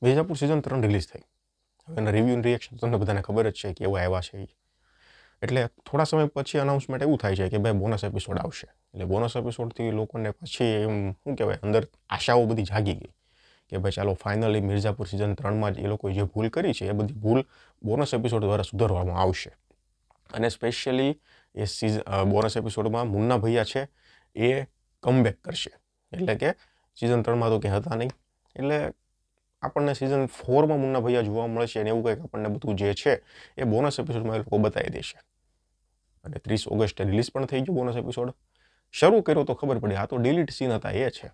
Mirzapur season ત્રણ release થઈ હવે એના રિવ્યૂ રિએક્શન તમને બધાને ખબર જ છે કે એવા આવ્યા છે એટલે થોડા સમય પછી અનાઉન્સમેન્ટ એવું થાય છે કે ભાઈ બોનસ એપિસોડ આવશે એટલે બોનસ એપિસોડથી લોકોને પછી એમ શું કહેવાય અંદર આશાઓ બધી જાગી ગઈ કે ભાઈ ચાલો ફાઇનલી મિર્ઝાપુર સિઝન ત્રણમાં જ એ લોકોએ જે ભૂલ કરી છે એ બધી ભૂલ બોનસ એપિસોડ દ્વારા સુધારવામાં આવશે અને સ્પેશિયલી એ સિઝન બોનસ એપિસોડમાં મુન્ના ભૈયા છે એ કમબેક કરશે એટલે કે સિઝન ત્રણમાં તો ક્યાં હતા નહીં એટલે આપણને સિઝન ફોરમાં મુન્ના ભૈયા જોવા મળે છે અને એવું કંઈક આપણને બધું જે છે એ બોનસ એપિસોડમાં એ લોકો બતાવી દેશે અને ત્રીસ ઓગસ્ટે રિલીઝ પણ થઈ ગયું બોનસ એપિસોડ શરૂ કર્યો તો ખબર પડી આ તો ડિલીટ સીન હતા એ છે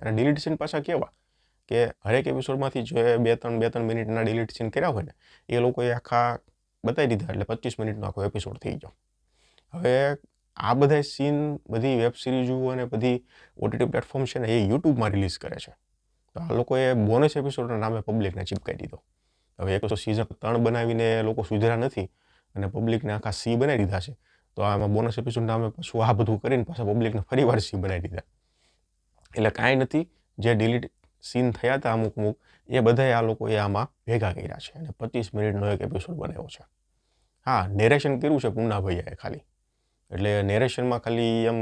અને ડિલીટ સીન પાછા કેવા કે હરેક એપિસોડમાંથી જે બે ત્રણ બે ત્રણ મિનિટના ડિલીટ સીન કર્યા હોય ને એ લોકોએ આખા બતાવી દીધા એટલે પચીસ મિનિટનો આખો એપિસોડ થઈ ગયો હવે આ બધા સીન બધી વેબ સિરીઝો અને બધી ઓટીટી પ્લેટફોર્મ છે ને એ યુટ્યુબમાં રિલીઝ કરે છે તો આ લોકોએ બોનસ એપિસોડના નામે પબ્લિકને ચીપકાઈ દીધો હવે એક તો સિઝન ત્રણ બનાવીને લોકો સુધર્યા નથી અને પબ્લિકને આખા સી બનાવી દીધા છે તો આમાં બોનસ એપિસોડ નામે પાછું આ બધું કરીને પાછા પબ્લિકને ફરી વાર સી બનાવી દીધા એટલે કાંઈ નથી જે ડિલીટ સીન થયા હતા અમુક અમુક એ બધાએ આ લોકોએ આમાં ભેગા કર્યા છે અને પચીસ મિનિટનો એક એપિસોડ બનાવ્યો છે હા નેરેશન કર્યું છે પૂનાભાઈયાએ ખાલી એટલે નેરેશનમાં ખાલી એમ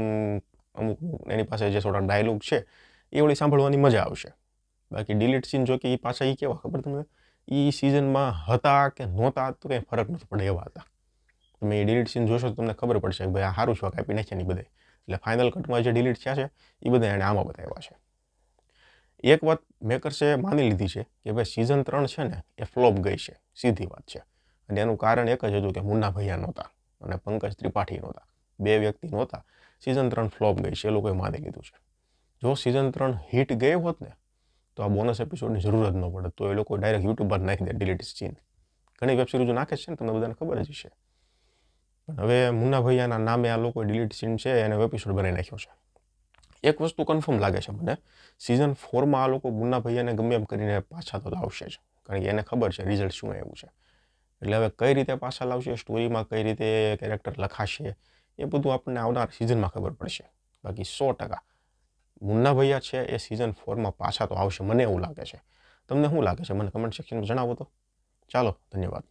અમુક એની પાસે જે થોડા ડાયલોગ છે એ વળી સાંભળવાની મજા આવશે બાકી ડિલીટ સીન જો કે એ પાછા એ કેવા ખબર તમે એ સિઝનમાં હતા કે નહોતા તો કંઈ ફરક નથી પડે એવા હતા તમે એ ડિલીટ સીન જોશો તો તમને ખબર પડશે કે ભાઈ આ સારું શોખ આપી નાખ્યા નહીં બધે એટલે ફાઇનલ કટમાં જે ડિલીટ થયા છે એ બધા એને આમાં બતાવ્યા છે એક વાત મેકર્સે માની લીધી છે કે ભાઈ સિઝન ત્રણ છે ને એ ફ્લોપ ગઈ છે સીધી વાત છે અને એનું કારણ એક જ હતું કે મુન્ના ભૈયા નહોતા અને પંકજ ત્રિપાઠી નહોતા બે વ્યક્તિ નહોતા સિઝન ત્રણ ફ્લોપ ગઈ છે એ લોકોએ માની લીધું છે જો સિઝન ત્રણ હિટ ગઈ હોત ને તો આ બોનસ એપિસોડની જરૂર જ ન પડે તો એ લોકો ડાયરેક્ટ યુટ્યુબ પર નાખી દે ડિલીટ સીન ઘણી વેબ સિરીઝો નાખે છે ને તમને બધાને ખબર જ છે પણ હવે મુન્ના નામે આ લોકો ડિલીટ સીન છે એને એપિસોડ બનાવી નાખ્યો છે એક વસ્તુ કન્ફર્મ લાગે છે મને સિઝન ફોરમાં આ લોકો મુન્ના ગમે એમ કરીને પાછા તો લાવશે જ કારણ કે એને ખબર છે રિઝલ્ટ શું એવું છે એટલે હવે કઈ રીતે પાછા લાવશે સ્ટોરીમાં કઈ રીતે કેરેક્ટર લખાશે એ બધું આપણને આવનાર સિઝનમાં ખબર પડશે બાકી સો ટકા મુન્ના ભૈયા છે એ સિઝન ફોરમાં પાછા તો આવશે મને એવું લાગે છે તમને શું લાગે છે મને કમેન્ટ સેક્શનમાં જણાવો તો ચાલો ધન્યવાદ